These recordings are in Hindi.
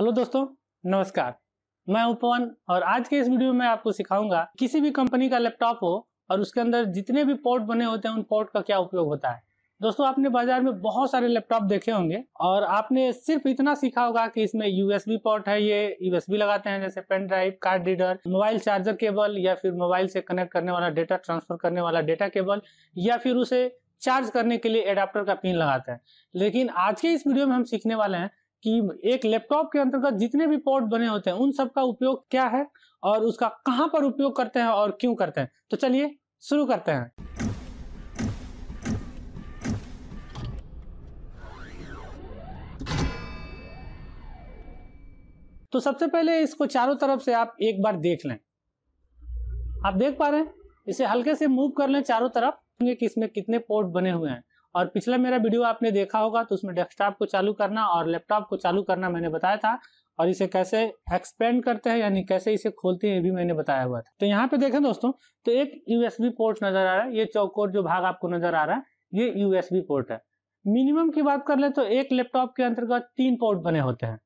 हेलो दोस्तों नमस्कार मैं उपवन और आज के इस वीडियो में आपको सिखाऊंगा किसी भी कंपनी का लैपटॉप हो और उसके अंदर जितने भी पोर्ट बने होते हैं उन पोर्ट का क्या उपयोग होता है दोस्तों आपने बाजार में बहुत सारे लैपटॉप देखे होंगे और आपने सिर्फ इतना सीखा होगा कि इसमें यूएसबी पोर्ट है ये यूएसबी लगाते हैं जैसे pen drive card reader mobile charger cable या फिर मोबाइल से कनेक्ट करने वाला डेटा ट्रांसफर करने वाला डेटा केबल या फिर उसे चार्ज करने के लिए एडाप्टर का पिन लगाते हैं लेकिन आज के इस वीडियो में हम सीखने वाले हैं कि एक लैपटॉप के अंतर्गत जितने भी पोर्ट बने होते हैं उन सब का उपयोग क्या है और उसका कहां पर उपयोग करते हैं और क्यों करते हैं तो चलिए शुरू करते हैं तो सबसे पहले इसको चारों तरफ से आप एक बार देख लें आप देख पा रहे हैं इसे हल्के से मूव कर लें चारों तरफ कि इसमें कितने पोर्ट बने हुए हैं और पिछला मेरा वीडियो आपने देखा होगा तो उसमें डेस्कटॉप को चालू करना और लैपटॉप को चालू करना मैंने बताया था और इसे कैसे एक्सपेंड करते हैं यानी कैसे इसे खोलते हैं ये भी मैंने बताया हुआ था तो यहाँ पे देखें दोस्तों तो एक यूएसबी पोर्ट नजर आ रहा है ये चौकोर जो भाग आपको नजर आ रहा है ये यूएसबी पोर्ट है मिनिमम की बात कर ले तो एक लैपटॉप के अंतर्गत तीन पोर्ट बने होते हैं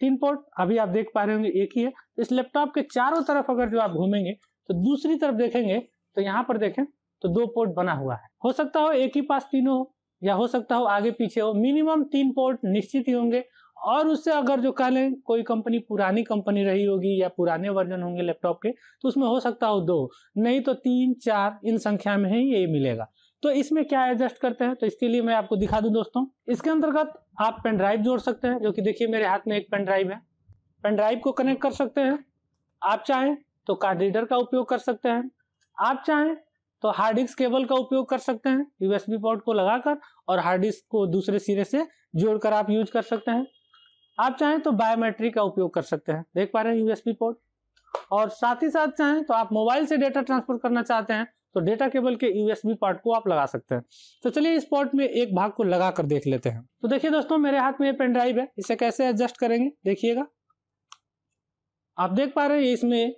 तीन पोर्ट अभी आप देख पा रहे होंगे एक ही है इस लैपटॉप के चारों तरफ अगर जो आप घूमेंगे तो दूसरी तरफ देखेंगे तो यहाँ पर देखें तो दो पोर्ट बना हुआ है हो सकता हो एक ही पास तीनों हो या हो सकता हो आगे पीछे हो मिनिमम तीन पोर्ट निश्चित ही होंगे और उससे अगर जो कह लें कोई कंपनी पुरानी कंपनी रही होगी या पुराने वर्जन होंगे लैपटॉप के तो उसमें हो सकता हो दो नहीं तो तीन चार इन संख्या में ही ये मिलेगा तो इसमें क्या एडजस्ट करते हैं तो इसके लिए मैं आपको दिखा दूं दोस्तों इसके अंतर्गत आप पेन ड्राइव जोड़ सकते हैं जो कि देखिए मेरे हाथ में एक पेन ड्राइव है पेन ड्राइव को कनेक्ट कर सकते हैं आप चाहें तो कार्ड रीडर का उपयोग कर सकते हैं आप चाहें तो हार्ड डिस्क केबल का उपयोग कर सकते हैं यूएसबी पोर्ट को लगाकर और हार्ड डिस्क को दूसरे सिरे से जोड़कर आप यूज कर सकते हैं आप चाहें तो बायोमेट्रिक का उपयोग कर सकते हैं देख पा रहे हैं यूएसबी पोर्ट और साथ ही साथ चाहें तो आप मोबाइल से डेटा ट्रांसफर करना चाहते हैं तो डेटा केबल के यूएसबी पार्ट को आप लगा सकते हैं तो चलिए इस पोर्ट में एक भाग को लगा कर देख लेते हैं तो देखिए दोस्तों मेरे हाथ में ये पेन ड्राइव है इसे कैसे एडजस्ट करेंगे देखिएगा आप देख पा रहे हैं इसमें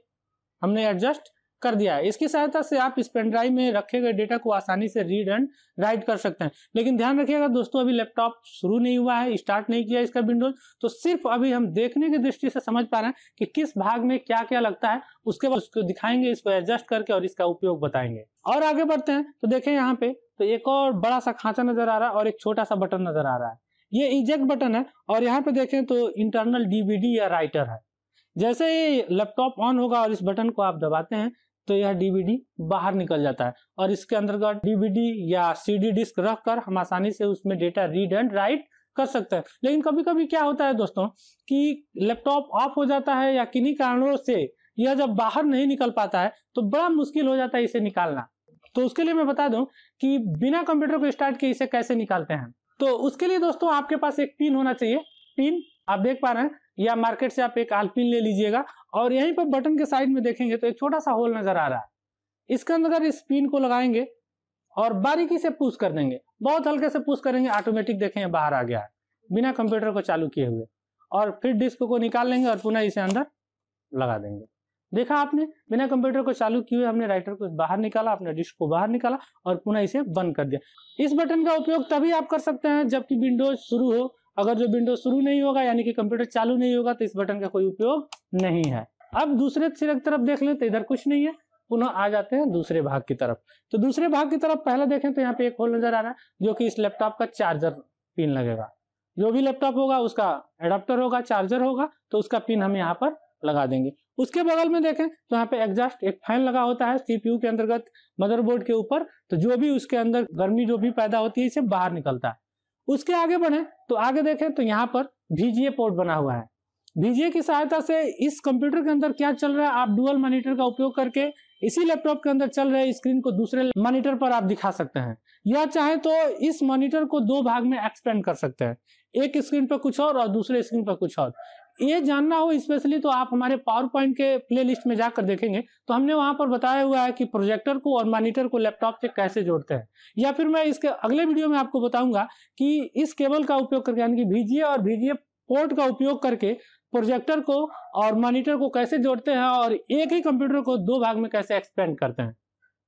हमने एडजस्ट कर दिया है इसकी सहायता से आप इस पेनड्राइव में रखे गए डेटा को आसानी से रीड एंड राइट कर सकते हैं लेकिन ध्यान रखिएगा दोस्तों अभी लैपटॉप शुरू नहीं हुआ है स्टार्ट नहीं किया इसका विंडोज तो सिर्फ अभी हम देखने की दृष्टि से समझ पा रहे हैं कि किस भाग में क्या क्या लगता है उसके बाद उसको दिखाएंगे इसको एडजस्ट करके और इसका उपयोग बताएंगे और आगे बढ़ते हैं तो देखे यहाँ पे तो एक और बड़ा सा खांचा नजर आ रहा है और एक छोटा सा बटन नजर आ रहा है ये इंजेक्ट बटन है और यहाँ पे देखें तो इंटरनल डीवीडी या राइटर है जैसे ही लैपटॉप ऑन होगा और इस बटन को आप दबाते हैं तो यह डीवीडी बाहर निकल जाता है और इसके अंतर्गत डीवीडी या सीडी डिस्क रखकर हम आसानी से उसमें डेटा रीड एंड राइट कर सकते हैं लेकिन कभी कभी क्या होता है दोस्तों कि लैपटॉप ऑफ हो जाता है या किन्हीं कारणों से यह जब बाहर नहीं निकल पाता है तो बड़ा मुश्किल हो जाता है इसे निकालना तो उसके लिए मैं बता दूं कि बिना कंप्यूटर को स्टार्ट किए इसे कैसे निकालते हैं तो उसके लिए दोस्तों आपके पास एक पिन होना चाहिए पिन आप देख पा रहे हैं या मार्केट से आप एक आलपिन ले लीजिएगा और यहीं पर बटन के साइड में देखेंगे तो एक छोटा सा होल नजर आ रहा है इसके अंदर इस पिन को लगाएंगे और बारीकी से पुश कर देंगे बहुत हल्के से पुश करेंगे ऑटोमेटिक देखेंगे बाहर आ गया है बिना कंप्यूटर को चालू किए हुए और फिर डिस्क को निकाल लेंगे और पुनः इसे अंदर लगा देंगे देखा आपने बिना कंप्यूटर को चालू किए हुए हमने राइटर को बाहर निकाला अपने डिस्क को बाहर निकाला और पुनः इसे बंद कर दिया इस बटन का उपयोग तभी आप कर सकते हैं जबकि विंडोज शुरू हो अगर जो विंडो शुरू नहीं होगा यानी कि कंप्यूटर चालू नहीं होगा तो इस बटन का कोई उपयोग नहीं है अब दूसरे सिरे की तरफ देख ले तो इधर कुछ नहीं है पुनः आ जाते हैं दूसरे भाग की तरफ तो दूसरे भाग की तरफ पहला देखें तो यहाँ पे एक होल नजर आ रहा है जो कि इस लैपटॉप का चार्जर पिन लगेगा जो भी लैपटॉप होगा उसका एडाप्टर होगा चार्जर होगा तो उसका पिन हम यहाँ पर लगा देंगे उसके बगल में देखें तो यहाँ पे एग्जॉस्ट एक फैन लगा होता है सीपीयू के अंतर्गत मदरबोर्ड के ऊपर तो जो भी उसके अंदर गर्मी जो भी पैदा होती है इसे बाहर निकलता है उसके आगे बढ़े तो आगे देखें तो यहाँ पर भीजीए पोर्ट बना हुआ है भीजीए की सहायता से इस कंप्यूटर के अंदर क्या चल रहा है आप डुअल मॉनिटर का उपयोग करके इसी लैपटॉप के अंदर चल रहे स्क्रीन को दूसरे मॉनिटर पर आप दिखा सकते हैं या चाहे तो इस मॉनिटर को दो भाग में एक्सपेंड कर सकते हैं एक स्क्रीन पर कुछ और और दूसरे स्क्रीन पर कुछ और ये जानना हो स्पेशली तो आप हमारे पावर पॉइंट के प्लेलिस्ट में जाकर देखेंगे तो हमने वहां पर बताया हुआ है कि प्रोजेक्टर को और मॉनिटर को लैपटॉप से कैसे जोड़ते हैं या फिर मैं इसके अगले वीडियो में आपको बताऊंगा कि इस केबल का उपयोग करके यानी कि भीजीए और भीजीए पोर्ट का उपयोग करके प्रोजेक्टर को और मॉनिटर को कैसे जोड़ते हैं और एक ही कंप्यूटर को दो भाग में कैसे एक्सपेंड करते हैं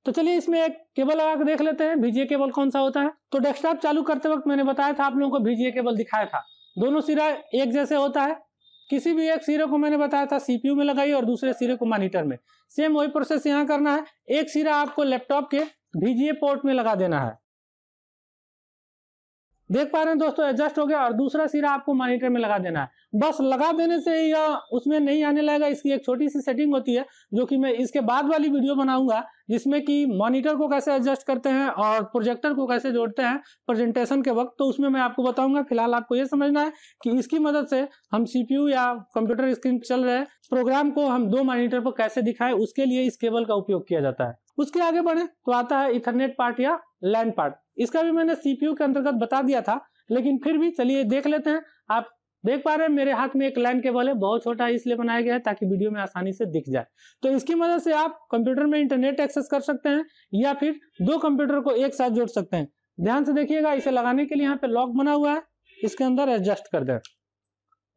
तो चलिए इसमें एक केबल लगा के देख लेते हैं भीजीए केबल कौन सा होता है तो डेस्कटॉप चालू करते वक्त मैंने बताया था आप लोगों को भीजीए केबल दिखाया था दोनों सिरा एक जैसे होता है किसी भी एक सिरे को मैंने बताया था सीपीयू में लगाइए और दूसरे सिरे को मॉनिटर में सेम वही प्रोसेस यहाँ करना है एक सिरा आपको लैपटॉप के भीजीए पोर्ट में लगा देना है देख पा रहे हैं दोस्तों एडजस्ट हो गया और दूसरा सिरा आपको मॉनिटर में लगा देना है बस लगा देने से यह उसमें नहीं आने लगेगा इसकी एक छोटी सी सेटिंग होती है जो कि मैं इसके बाद वाली वीडियो बनाऊंगा जिसमें कि मॉनिटर को कैसे एडजस्ट करते हैं और प्रोजेक्टर को कैसे जोड़ते हैं प्रेजेंटेशन के वक्त तो उसमें मैं आपको बताऊंगा फिलहाल आपको ये समझना है कि इसकी मदद से हम सीपीयू या कंप्यूटर स्क्रीन चल रहे प्रोग्राम को हम दो मॉनिटर पर कैसे दिखाएं उसके लिए इस केबल का उपयोग किया जाता है उसके आगे बढ़े तो आता है इथरनेट पार्ट या लैंड पार्ट इसका भी मैंने सीपीयू के अंतर्गत बता दिया था लेकिन फिर भी चलिए देख लेते हैं आप देख पा रहे हैं मेरे हाथ में एक लैंड केबल है बहुत छोटा इसलिए बनाया गया है ताकि वीडियो में आसानी से दिख जाए तो इसकी मदद से आप कंप्यूटर में इंटरनेट एक्सेस कर सकते हैं या फिर दो कंप्यूटर को एक साथ जोड़ सकते हैं ध्यान से देखिएगा इसे लगाने के लिए यहाँ पे लॉक बना हुआ है इसके अंदर एडजस्ट कर दे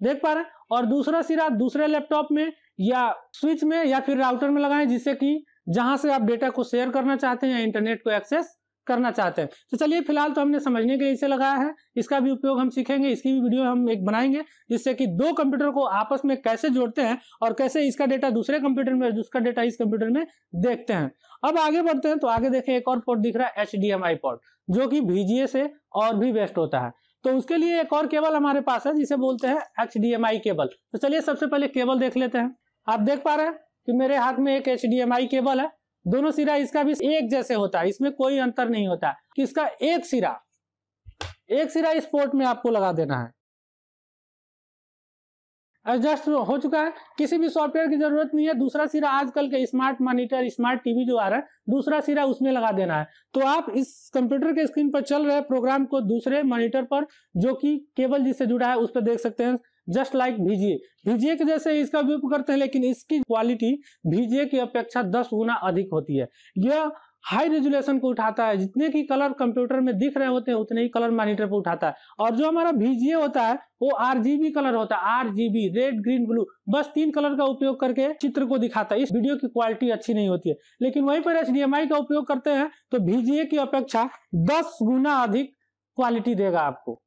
देख पा रहे हैं और दूसरा सिरा दूसरे लैपटॉप में या स्विच में या फिर राउटर में लगाएं जिससे कि जहां से आप डेटा को शेयर करना चाहते हैं या इंटरनेट को एक्सेस करना चाहते हैं तो चलिए फिलहाल तो हमने समझने के लिए इसे लगाया है इसका भी उपयोग हम सीखेंगे इसकी भी वीडियो हम एक बनाएंगे जिससे कि दो कंप्यूटर को आपस में कैसे जोड़ते हैं और कैसे इसका डेटा दूसरे कंप्यूटर में दूसरा डेटा इस कंप्यूटर में देखते हैं अब आगे बढ़ते हैं तो आगे देखें एक और पोर्ट दिख रहा है H D M I port जो कि भीजीए से और भी बेस्ट होता है तो उसके लिए एक और केबल हमारे पास है जिसे बोलते हैं H D M I cable तो चलिए सबसे पहले केबल देख लेते हैं आप देख पा रहे हैं कि मेरे हाथ में एक H D M I cable है दोनों सिरा इसका भी एक जैसे होता है इसमें कोई अंतर नहीं होता कि इसका एक सिरा एक सिरा इस पोर्ट में आपको लगा देना है एडजस्ट हो चुका है किसी भी सॉफ्टवेयर की जरूरत नहीं है दूसरा सिरा आजकल के स्मार्ट मॉनिटर स्मार्ट टीवी जो आ रहा है दूसरा सिरा उसमें लगा देना है तो आप इस कंप्यूटर के स्क्रीन पर चल रहे प्रोग्राम को दूसरे मॉनिटर पर जो कि केबल जिससे जुड़ा है उस पर देख सकते हैं जस्ट लाइक भीजिए भीजिए के जैसे इसका उपयोग करते हैं लेकिन इसकी क्वालिटी भीजिए की अपेक्षा दस गुना अधिक होती है यह हाई रेजुलेशन को उठाता है जितने की कलर कंप्यूटर में दिख रहे होते हैं उतने ही कलर मॉनिटर पर उठाता है और जो हमारा भीजीए होता है वो आरजीबी कलर होता है आरजीबी रेड ग्रीन ब्लू बस तीन कलर का उपयोग करके चित्र को दिखाता है इस वीडियो की क्वालिटी अच्छी नहीं होती है लेकिन वहीं पर एच का उपयोग करते हैं तो भीजीए की अपेक्षा दस गुना अधिक क्वालिटी देगा आपको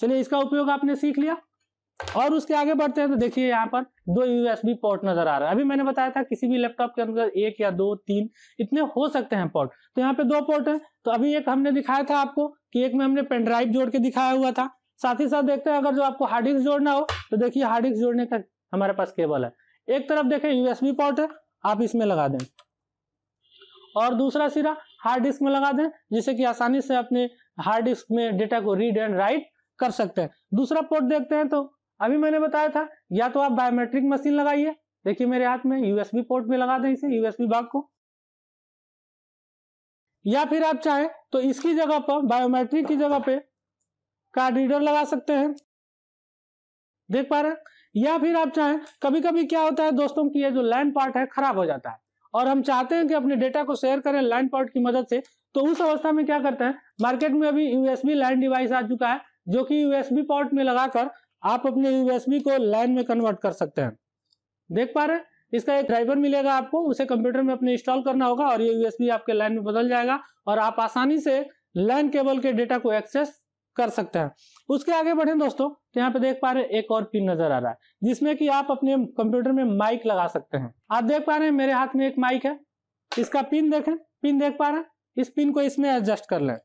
चलिए इसका उपयोग आपने सीख लिया और उसके आगे बढ़ते हैं तो देखिए यहाँ पर दो यूएसबी पोर्ट नजर आ रहा है अभी मैंने बताया था किसी भी लैपटॉप के अंदर एक या दो तीन इतने हो सकते हैं पोर्ट तो यहाँ पे दो पोर्ट है तो अभी एक हमने दिखाया था आपको कि एक में हमने पेनड्राइव जोड़ के दिखाया हुआ था साथ ही साथ देखते हैं अगर जो आपको हार्ड डिस्क जोड़ना हो तो देखिए हार्ड डिस्क जोड़ने का हमारे पास केबल है एक तरफ देखें यूएसबी पोर्ट है आप इसमें लगा दें और दूसरा सिरा हार्ड डिस्क में लगा दें जिससे कि आसानी से अपने हार्ड डिस्क में डेटा को रीड एंड राइट कर सकते हैं दूसरा पोर्ट देखते हैं तो अभी मैंने बताया था या तो आप बायोमेट्रिक मशीन लगाइए देखिए मेरे हाथ में यूएसबी पोर्ट में लगा दें इसे यूएसबी भाग को या फिर आप चाहें तो इसकी जगह पर बायोमेट्रिक की जगह पे कार्ड रीडर लगा सकते हैं देख पा रहे हैं या फिर आप चाहें कभी कभी क्या होता है दोस्तों की ये जो लैंड पार्ट है खराब हो जाता है और हम चाहते हैं कि अपने डेटा को शेयर करें लैंड पार्ट की मदद से तो उस अवस्था में क्या करते हैं मार्केट में अभी यूएसबी लैंड डिवाइस आ चुका है जो कि यूएसबी पोर्ट में लगाकर आप अपने यूएसबी को लाइन में कन्वर्ट कर सकते हैं देख पा रहे हैं इसका एक ड्राइवर मिलेगा आपको उसे कंप्यूटर में अपने इंस्टॉल करना होगा और ये यूएसबी आपके लाइन में बदल जाएगा और आप आसानी से लाइन केबल के डेटा को एक्सेस कर सकते हैं उसके आगे बढ़े दोस्तों तो यहाँ पे देख पा रहे हैं एक और पिन नजर आ रहा है जिसमें कि आप अपने कंप्यूटर में माइक लगा सकते हैं आप देख पा रहे हैं मेरे हाथ में एक माइक है इसका पिन देखें पिन देख पा रहे हैं इस पिन को इसमें एडजस्ट कर लें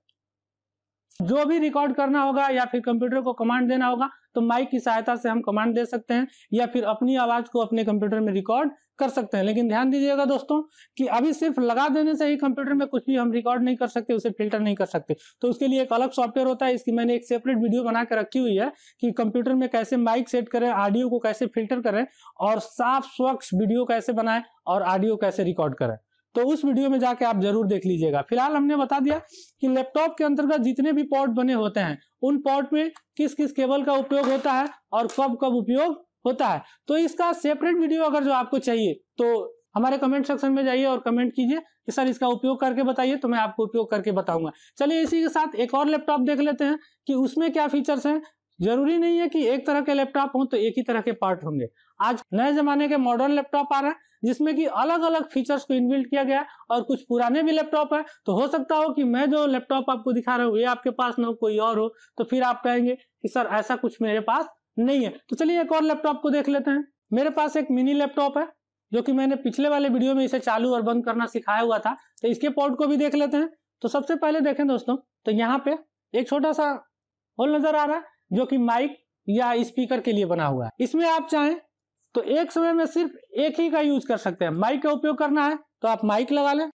जो भी रिकॉर्ड करना होगा या फिर कंप्यूटर को कमांड देना होगा तो माइक की सहायता से हम कमांड दे सकते हैं या फिर अपनी आवाज को अपने कंप्यूटर में रिकॉर्ड कर सकते हैं लेकिन ध्यान दीजिएगा दोस्तों कि अभी सिर्फ लगा देने से ही कंप्यूटर में कुछ भी हम रिकॉर्ड नहीं कर सकते उसे फिल्टर नहीं कर सकते तो उसके लिए एक अलग सॉफ्टवेयर होता है इसकी मैंने एक सेपरेट वीडियो बना के रखी हुई है कि कंप्यूटर में कैसे माइक सेट करें ऑडियो को कैसे फिल्टर करें और साफ स्वच्छ वीडियो कैसे बनाए और ऑडियो कैसे रिकॉर्ड करें तो उस वीडियो में जाके आप जरूर देख लीजिएगा फिलहाल हमने बता दिया कि लैपटॉप के अंतर्गत जितने भी पोर्ट बने होते हैं उन पोर्ट में किस किस केबल का उपयोग होता है और कब कब उपयोग होता है तो इसका सेपरेट वीडियो अगर जो आपको चाहिए तो हमारे कमेंट सेक्शन में जाइए और कमेंट कीजिए कि सर इसका उपयोग करके बताइए तो मैं आपको उपयोग करके बताऊंगा चलिए इसी के साथ एक और लैपटॉप देख लेते हैं कि उसमें क्या फीचर्स हैं जरूरी नहीं है कि एक तरह के लैपटॉप हो तो एक ही तरह के पार्ट होंगे आज नए जमाने के मॉडर्न लैपटॉप आ रहे हैं जिसमें कि अलग अलग फीचर्स को इनबिल्ट किया गया है और कुछ पुराने भी लैपटॉप है तो हो सकता हो कि मैं जो लैपटॉप आपको दिखा रहा हूँ ये आपके पास ना हो कोई और हो तो फिर आप कहेंगे कि सर ऐसा कुछ मेरे पास नहीं है तो चलिए एक और लैपटॉप को देख लेते हैं मेरे पास एक मिनी लैपटॉप है जो कि मैंने पिछले वाले वीडियो में इसे चालू और बंद करना सिखाया हुआ था तो इसके पोर्ट को भी देख लेते हैं तो सबसे पहले देखें दोस्तों तो यहाँ पे एक छोटा सा होल नजर आ रहा है जो कि माइक या स्पीकर के लिए बना हुआ है इसमें आप चाहें तो एक समय में सिर्फ एक ही का यूज कर सकते हैं माइक का उपयोग करना है तो आप माइक लगा लें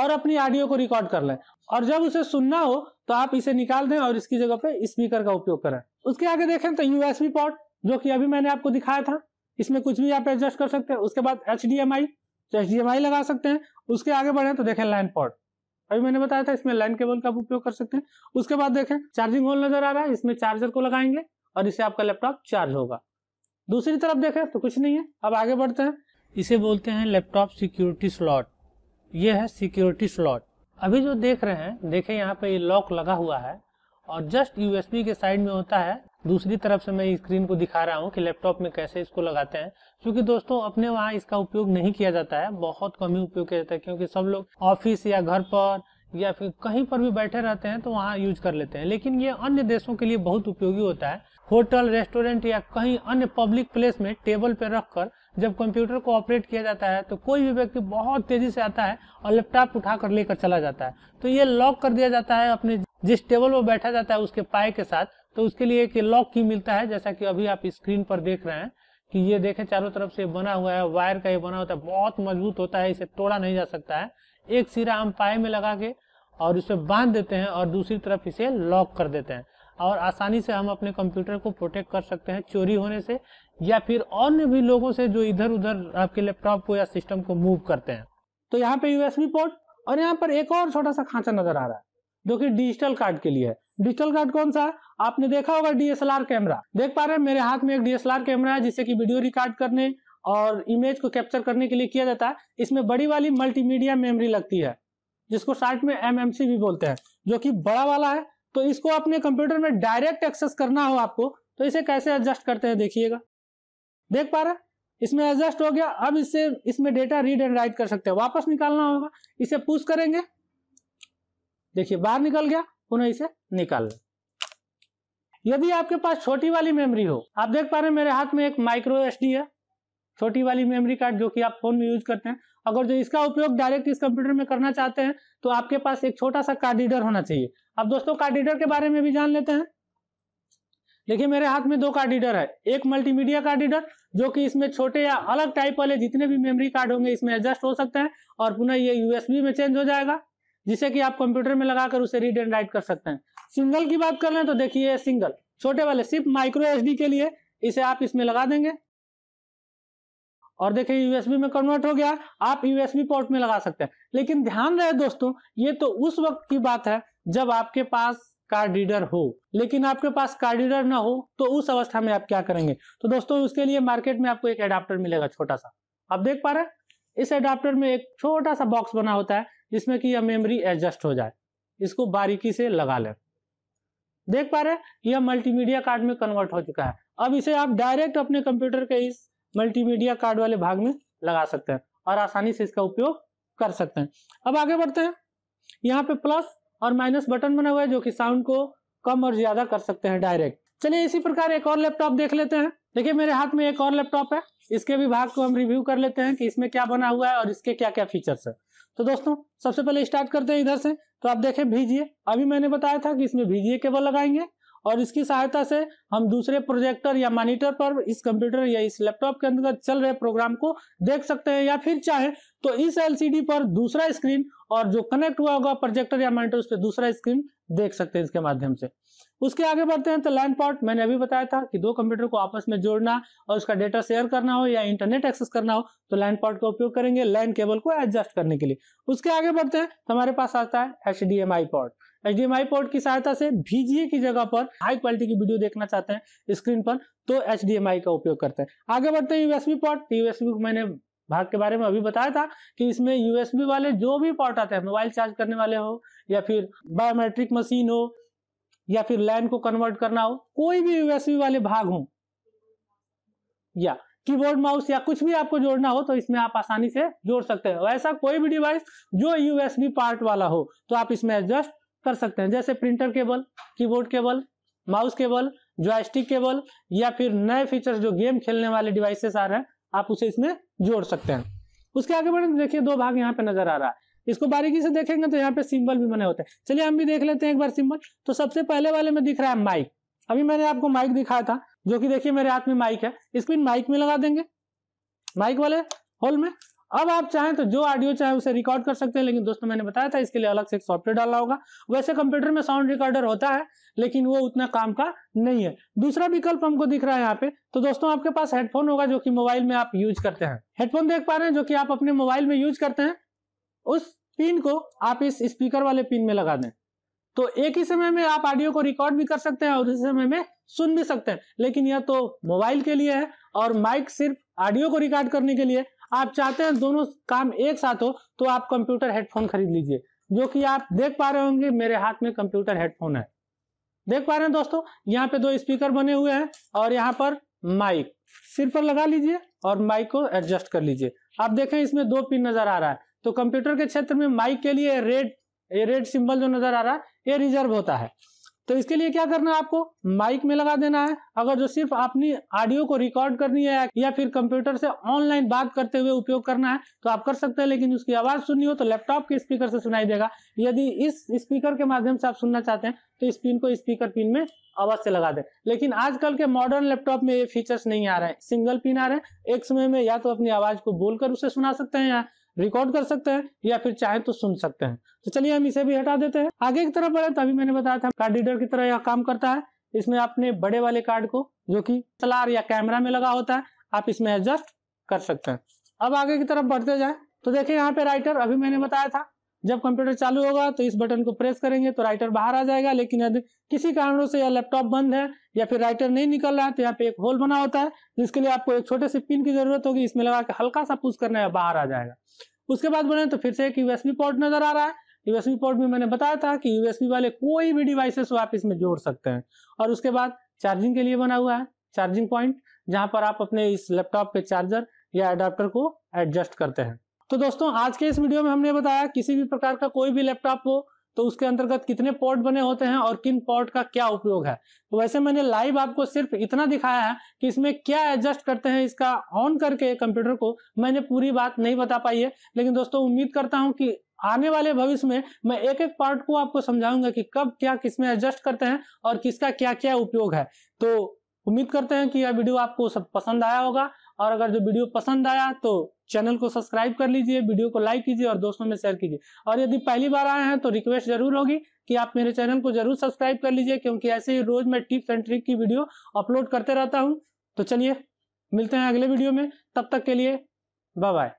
और अपनी ऑडियो को रिकॉर्ड कर लें और जब उसे सुनना हो तो आप इसे निकाल दें और इसकी जगह पे स्पीकर का उपयोग करें उसके आगे देखें तो यूएसबी पॉट जो कि अभी मैंने आपको दिखाया था इसमें कुछ भी आप एडजस्ट कर सकते हैं उसके बाद एच तो एच डी एम आई लगा सकते हैं उसके आगे बढ़े तो देखें लैंड पॉट अभी मैंने बताया था इसमें लाइन केबल का उपयोग कर सकते हैं उसके बाद देखें चार्जिंग होल नजर आ रहा है इसमें चार्जर को लगाएंगे और इससे आपका लैपटॉप चार्ज होगा दूसरी तरफ देखें तो कुछ नहीं है अब आगे बढ़ते हैं इसे बोलते हैं लैपटॉप सिक्योरिटी स्लॉट ये है सिक्योरिटी स्लॉट अभी जो देख रहे हैं देखें यहाँ पे ये लॉक लगा हुआ है और जस्ट यूएसबी के साइड में होता है दूसरी तरफ से मैं स्क्रीन को दिखा रहा हूँ कि लैपटॉप में कैसे इसको लगाते हैं क्योंकि दोस्तों अपने वहाँ इसका उपयोग नहीं किया जाता है बहुत कम ही उपयोग किया जाता है क्योंकि सब लोग ऑफिस या घर पर या फिर कहीं पर भी बैठे रहते हैं तो वहाँ यूज कर लेते हैं लेकिन ये अन्य देशों के लिए बहुत उपयोगी होता है होटल रेस्टोरेंट या कहीं अन्य पब्लिक प्लेस में टेबल पर रखकर जब कंप्यूटर को ऑपरेट किया जाता है तो कोई भी व्यक्ति बहुत तेजी से आता है और लैपटॉप उठाकर लेकर चला जाता है तो ये लॉक कर दिया जाता है अपने जिस टेबल पर बैठा जाता है उसके पाए के साथ तो उसके लिए एक लॉक की मिलता है जैसा कि अभी आप स्क्रीन पर देख रहे हैं कि ये देखें चारों तरफ से बना हुआ है वायर का ये बना होता है बहुत मजबूत होता है इसे तोड़ा नहीं जा सकता है एक सिरा हम पाए में लगा के और इसे बांध देते हैं और दूसरी तरफ इसे लॉक कर देते हैं और आसानी से हम अपने कंप्यूटर को प्रोटेक्ट कर सकते हैं चोरी होने से या फिर अन्य भी लोगों से जो इधर उधर आपके लैपटॉप को या सिस्टम को मूव करते हैं तो यहाँ पे यूएसबी पोर्ट और यहाँ पर एक और छोटा सा खांचा नजर आ रहा है जो कि डिजिटल कार्ड के लिए है डिजिटल कार्ड कौन सा है आपने देखा होगा डीएसएलआर कैमरा देख पा रहे हैं मेरे हाथ में एक डीएसएलआर कैमरा है जिससे कि वीडियो रिकॉर्ड करने और इमेज को कैप्चर करने के लिए किया जाता है इसमें बड़ी वाली मल्टीमीडिया मेमोरी लगती है जिसको शार्ट में एमएमसी भी बोलते हैं जो कि बड़ा वाला है तो इसको अपने कंप्यूटर में डायरेक्ट एक्सेस करना हो आपको तो इसे कैसे एडजस्ट करते हैं देखिएगा देख पा रहा इसमें एडजस्ट हो गया अब इससे इसमें डेटा रीड एंड राइट कर सकते हैं वापस निकालना होगा इसे पुश करेंगे देखिए बाहर निकल गया पुनः इसे निकाल लें यदि आपके पास छोटी वाली मेमोरी हो आप देख पा रहे हैं मेरे हाथ में एक माइक्रो एसडी है छोटी वाली मेमोरी कार्ड जो कि आप फोन में यूज करते हैं अगर जो इसका उपयोग डायरेक्ट इस कंप्यूटर में करना चाहते हैं तो आपके पास एक छोटा सा कार्ड रीडर होना चाहिए अब दोस्तों कार्डिडर के बारे में भी जान लेते हैं देखिए मेरे हाथ में दो कार्डिडर है एक मल्टीमीडिया कार्डिडर जो कि इसमें छोटे या अलग टाइप वाले जितने भी मेमोरी कार्ड होंगे इसमें एडजस्ट हो सकते हैं और पुनः ये यूएसबी में चेंज हो जाएगा जिसे कि आप कंप्यूटर में लगाकर उसे रीड एंड राइट कर सकते हैं सिंगल की बात कर रहे हैं तो देखिए सिंगल छोटे वाले सिर्फ माइक्रो एस के लिए इसे आप इसमें लगा देंगे और देखे यूएसबी में कन्वर्ट हो गया आप यूएसबी पोर्ट में लगा सकते हैं लेकिन ध्यान रहे दोस्तों ये तो उस वक्त की बात है जब आपके पास कार्ड रीडर हो लेकिन आपके पास कार्ड रीडर ना हो तो उस अवस्था में आप क्या करेंगे तो दोस्तों उसके लिए मार्केट में आपको एक एडाप्टर मिलेगा छोटा सा आप देख पा रहे हैं इस एडाप्टर में एक छोटा सा बॉक्स बना होता है जिसमें कि यह मेमोरी एडजस्ट हो जाए इसको बारीकी से लगा लें देख पा रहे हैं यह मल्टीमीडिया कार्ड में कन्वर्ट हो चुका है अब इसे आप डायरेक्ट अपने कंप्यूटर के इस मल्टीमीडिया कार्ड वाले भाग में लगा सकते हैं और आसानी से इसका उपयोग कर सकते हैं अब आगे बढ़ते हैं यहाँ पे प्लस और माइनस बटन बना हुआ है जो कि साउंड को कम और ज्यादा कर सकते हैं डायरेक्ट चलिए इसी प्रकार एक और लैपटॉप देख लेते हैं देखिए मेरे हाथ में एक और लैपटॉप है इसके भी भाग को हम रिव्यू कर लेते हैं कि इसमें क्या बना हुआ है और इसके क्या क्या फीचर्स है तो दोस्तों सबसे पहले स्टार्ट करते हैं इधर से तो आप देखें भीजिए अभी मैंने बताया था कि इसमें भीजिए केबल लगाएंगे और इसकी सहायता से हम दूसरे प्रोजेक्टर या मॉनिटर पर इस कंप्यूटर या इस लैपटॉप के अंदर चल रहे प्रोग्राम को देख सकते हैं या फिर चाहे तो इस एलसीडी पर दूसरा स्क्रीन और जो कनेक्ट हुआ होगा प्रोजेक्टर या मॉनिटर उस पर दूसरा स्क्रीन देख सकते हैं इसके माध्यम से उसके आगे बढ़ते हैं तो लैंड पॉट मैंने अभी बताया था कि दो कंप्यूटर को आपस में जोड़ना और उसका डेटा शेयर करना हो या इंटरनेट एक्सेस करना हो तो लैंड पॉट का उपयोग करेंगे लैंड केबल को एडजस्ट करने के लिए उसके आगे बढ़ते हैं तो हमारे पास आता है H D M I port H port की सहायता से भीजीए की जगह पर हाई क्वालिटी की वीडियो देखना चाहते हैं स्क्रीन पर तो एच का उपयोग करते हैं आगे बढ़ते हैं यूएसबी पोर्ट यूएसबी को मैंने भाग के बारे में अभी बताया था कि इसमें यूएसबी वाले जो भी पोर्ट आते हैं मोबाइल चार्ज करने वाले हो या फिर बायोमेट्रिक मशीन हो या फिर लैन को कन्वर्ट करना हो कोई भी यूएसबी वाले भाग हो या कीबोर्ड माउस या कुछ भी आपको जोड़ना हो तो इसमें आप आसानी से जोड़ सकते हैं वैसा कोई भी डिवाइस जो यूएसबी पार्ट वाला हो तो आप इसमें एडजस्ट कर सकते हैं जैसे printer cable keyboard cable mouse cable joystick cable या फिर नए फीचर्स जो गेम खेलने वाले डिवाइसेस आ रहे हैं आप उसे इसमें जोड़ सकते हैं उसके आगे बढ़े देखिए दो भाग यहाँ पे नजर आ रहा है इसको बारीकी से देखेंगे तो यहाँ पे सिंबल भी बने होते हैं चलिए हम भी देख लेते हैं एक बार सिंबल तो सबसे पहले वाले में दिख रहा है माइक अभी मैंने आपको माइक दिखाया था जो कि देखिए मेरे हाथ में माइक है इसको माइक में लगा देंगे माइक वाले होल में अब आप चाहें तो जो ऑडियो चाहे उसे रिकॉर्ड कर सकते हैं लेकिन दोस्तों मैंने बताया था इसके लिए अलग से एक सॉफ्टवेयर डालना होगा वैसे कंप्यूटर में साउंड रिकॉर्डर होता है लेकिन वो उतना काम का नहीं है दूसरा विकल्प हमको दिख रहा है यहाँ पे तो दोस्तों आपके पास हेडफोन होगा जो कि मोबाइल में आप यूज करते हैं हेडफोन देख पा रहे हैं जो कि आप अपने मोबाइल में यूज करते हैं उस पिन को आप इस स्पीकर वाले पिन में लगा दें तो एक ही समय में आप ऑडियो को रिकॉर्ड भी कर सकते हैं और उसी समय में सुन भी सकते हैं लेकिन यह तो मोबाइल के लिए है और माइक सिर्फ ऑडियो को रिकॉर्ड करने के लिए आप चाहते हैं दोनों काम एक साथ हो तो आप कंप्यूटर हेडफोन खरीद लीजिए जो कि आप देख पा रहे होंगे मेरे हाथ में कंप्यूटर हेडफोन है देख पा रहे हैं दोस्तों यहाँ पे दो स्पीकर बने हुए हैं और यहाँ पर माइक सिर पर लगा लीजिए और माइक को एडजस्ट कर लीजिए आप देखें इसमें दो पिन नजर आ रहा है तो कंप्यूटर के क्षेत्र में माइक के लिए रेड रेड सिंबल जो नजर आ रहा है ये रिजर्व होता है तो इसके लिए क्या करना है आपको माइक में लगा देना है अगर जो सिर्फ अपनी ऑडियो को रिकॉर्ड करनी है या फिर कंप्यूटर से ऑनलाइन बात करते हुए उपयोग करना है तो आप कर सकते हैं लेकिन उसकी आवाज सुननी हो तो लैपटॉप के स्पीकर से सुनाई देगा यदि इस स्पीकर के माध्यम से आप सुनना चाहते हैं तो इस पिन को स्पीकर पिन में आवाज से लगा दे लेकिन आजकल के मॉडर्न लैपटॉप में ये फीचर्स नहीं आ रहे हैं सिंगल पिन आ रहे हैं एक समय में या तो अपनी आवाज को बोलकर उसे सुना सकते हैं रिकॉर्ड कर सकते हैं या फिर चाहे तो सुन सकते हैं तो चलिए हम इसे भी हटा देते हैं आगे की तरफ बढ़े तो अभी मैंने बताया था कार्ड रीडर की तरह यह काम करता है इसमें आपने बड़े वाले कार्ड को जो कि सलार या कैमरा में लगा होता है आप इसमें एडजस्ट कर सकते हैं अब आगे की तरफ बढ़ते जाए तो देखिये यहाँ पे राइटर अभी मैंने बताया था जब कंप्यूटर चालू होगा तो इस बटन को प्रेस करेंगे तो राइटर बाहर आ जाएगा लेकिन यदि किसी कारणों से यह लैपटॉप बंद है या फिर राइटर नहीं निकल रहा है तो यहाँ पे एक होल बना होता है जिसके लिए आपको एक छोटे से पिन की जरूरत होगी इसमें लगा के हल्का सा पुश करना है बाहर आ जाएगा उसके बाद बने तो फिर से एक यूएसबी पोर्ट नजर आ रहा है यूएसबी पोर्ट में मैंने बताया था कि यूएसबी वाले कोई भी डिवाइसेस आप इसमें जोड़ सकते हैं और उसके बाद चार्जिंग के लिए बना हुआ है चार्जिंग पॉइंट जहां पर आप अपने इस लैपटॉप के चार्जर या अडाप्टर को एडजस्ट करते हैं तो दोस्तों आज के इस वीडियो में हमने बताया किसी भी प्रकार का कोई भी लैपटॉप हो तो उसके अंतर्गत कितने पोर्ट बने होते हैं और किन पोर्ट का क्या उपयोग है तो वैसे मैंने लाइव आपको सिर्फ इतना दिखाया है कि इसमें क्या एडजस्ट करते हैं इसका ऑन करके कंप्यूटर को मैंने पूरी बात नहीं बता पाई है लेकिन दोस्तों उम्मीद करता हूं कि आने वाले भविष्य में मैं एक एक पार्ट को आपको समझाऊंगा कि कब क्या किसमें एडजस्ट करते हैं और किसका क्या क्या उपयोग है तो उम्मीद करते हैं कि यह वीडियो आपको सब पसंद आया होगा और अगर जो वीडियो पसंद आया तो चैनल को सब्सक्राइब कर लीजिए वीडियो को लाइक कीजिए और दोस्तों में शेयर कीजिए और यदि पहली बार आए हैं तो रिक्वेस्ट जरूर होगी कि आप मेरे चैनल को जरूर सब्सक्राइब कर लीजिए क्योंकि ऐसे ही रोज मैं टिप्स एंड ट्रिक की वीडियो अपलोड करते रहता हूँ तो चलिए मिलते हैं अगले वीडियो में तब तक के लिए बाय बाय